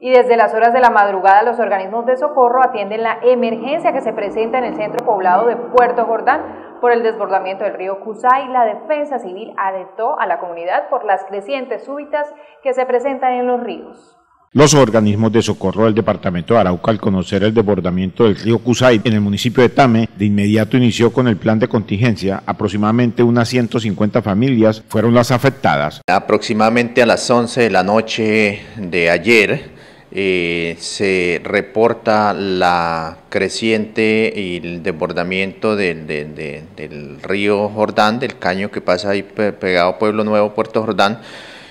y desde las horas de la madrugada los organismos de socorro atienden la emergencia que se presenta en el centro poblado de Puerto Jordán por el desbordamiento del río Cusay. La defensa civil alertó a la comunidad por las crecientes súbitas que se presentan en los ríos. Los organismos de socorro del departamento de Arauca, al conocer el desbordamiento del río Cusay en el municipio de Tame, de inmediato inició con el plan de contingencia. Aproximadamente unas 150 familias fueron las afectadas. Aproximadamente a las 11 de la noche de ayer, eh, se reporta la creciente y el desbordamiento del, río Jordán, del caño que pasa ahí pegado a Pueblo Nuevo, Puerto Jordán,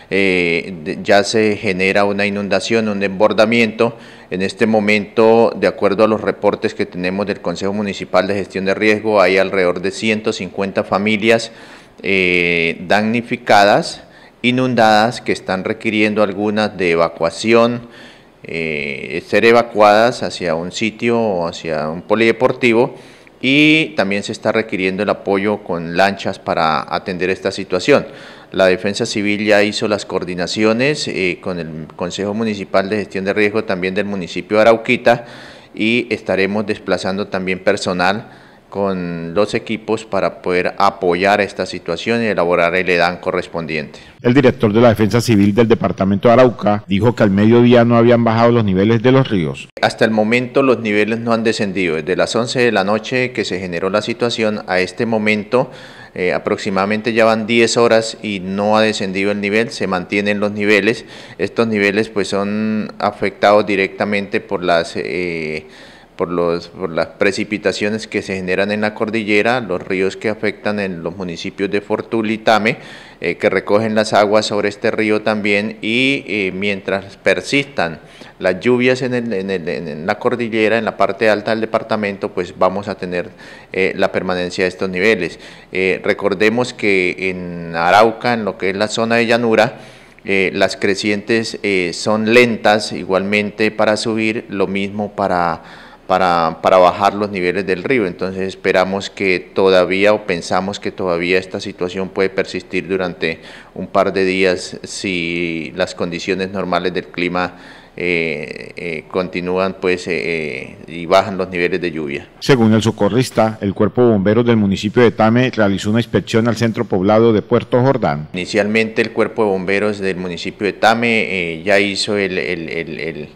eh, ya se genera una inundación, un desbordamiento. En este momento, de acuerdo a los reportes que tenemos del Consejo Municipal de Gestión de Riesgo, hay alrededor de 150 familias eh, damnificadas, inundadas, que están requiriendo algunas de evacuación. Eh, ser evacuadas hacia un sitio o hacia un polideportivo y también se está requiriendo el apoyo con lanchas para atender esta situación. La Defensa Civil ya hizo las coordinaciones eh, con el Consejo Municipal de Gestión de Riesgo también del municipio de Arauquita y estaremos desplazando también personal con los equipos para poder apoyar esta situación y elaborar el edán correspondiente. El director de la Defensa Civil del Departamento de Arauca dijo que al mediodía no habían bajado los niveles de los ríos. Hasta el momento los niveles no han descendido. Desde las 11 de la noche que se generó la situación a este momento eh, aproximadamente ya van 10 horas y no ha descendido el nivel, se mantienen los niveles. Estos niveles pues son afectados directamente por las... Eh, por, los, por las precipitaciones que se generan en la cordillera, los ríos que afectan en los municipios de Fortulitame, eh, que recogen las aguas sobre este río también, y eh, mientras persistan las lluvias en, la cordillera, en la parte alta del departamento, pues vamos a tener eh, la permanencia de estos niveles. Eh, recordemos que en Arauca, en lo que es la zona de llanura, las crecientes son lentas igualmente para subir, lo mismo para para, para bajar los niveles del río. Entonces esperamos que todavía o pensamos que todavía esta situación puede persistir durante un par de días si las condiciones normales del clima eh, eh, continúan pues eh, y bajan los niveles de lluvia. Según el socorrista, el cuerpo de bomberos del municipio de Tame realizó una inspección al centro poblado de Puerto Jordán. Inicialmente el cuerpo de bomberos del municipio de Tame ya hizo el, el,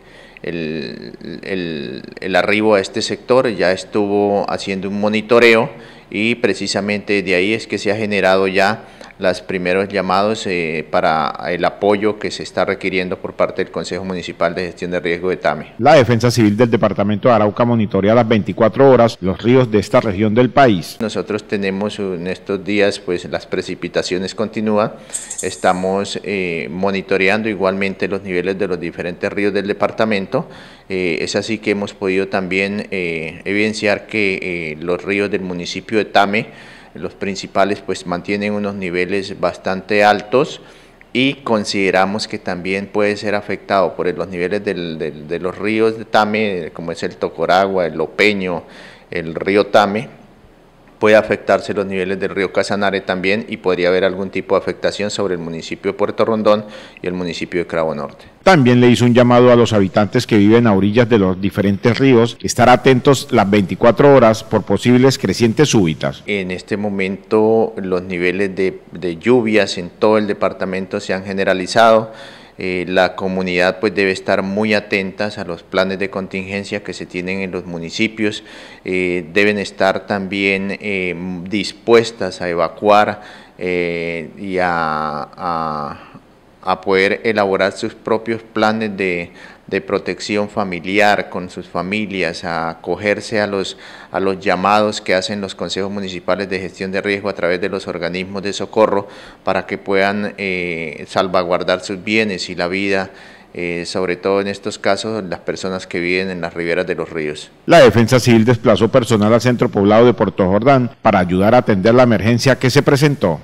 el, arribo a este sector, ya estuvo haciendo un monitoreo y precisamente de ahí es que se ha generado ya los primeros llamados eh, para el apoyo que se está requiriendo por parte del Consejo Municipal de Gestión de Riesgo de Tame. La Defensa Civil del Departamento de Arauca monitorea las 24 horas los ríos de esta región del país. Nosotros tenemos en estos días pues las precipitaciones continúan, estamos eh, monitoreando igualmente los niveles de los diferentes ríos del departamento, eh, es así que hemos podido también evidenciar que los ríos del municipio de Tame los principales pues mantienen unos niveles bastante altos y consideramos que también puede ser afectado por los niveles de los ríos de Tame, como es el Tocoragua, el Opeño, el río Tame, puede afectarse los niveles del río Casanare también y podría haber algún tipo de afectación sobre el municipio de Puerto Rondón y el municipio de Cravo Norte. También le hizo un llamado a los habitantes que viven a orillas de los diferentes ríos, estar atentos las 24 horas por posibles crecientes súbitas. En este momento los niveles de, de lluvias en todo el departamento se han generalizado. Eh, la comunidad pues debe estar muy atentas a los planes de contingencia que se tienen en los municipios, eh, deben estar también eh, dispuestas a evacuar y a a poder elaborar sus propios planes de, de protección familiar con sus familias, a acogerse a los, a los llamados que hacen los consejos municipales de gestión de riesgo a través de los organismos de socorro para que puedan eh, salvaguardar sus bienes y la vida eh, sobre todo en estos casos las personas que viven en las riberas de los ríos. La Defensa Civil desplazó personal al centro poblado de Puerto Jordán para ayudar a atender la emergencia que se presentó.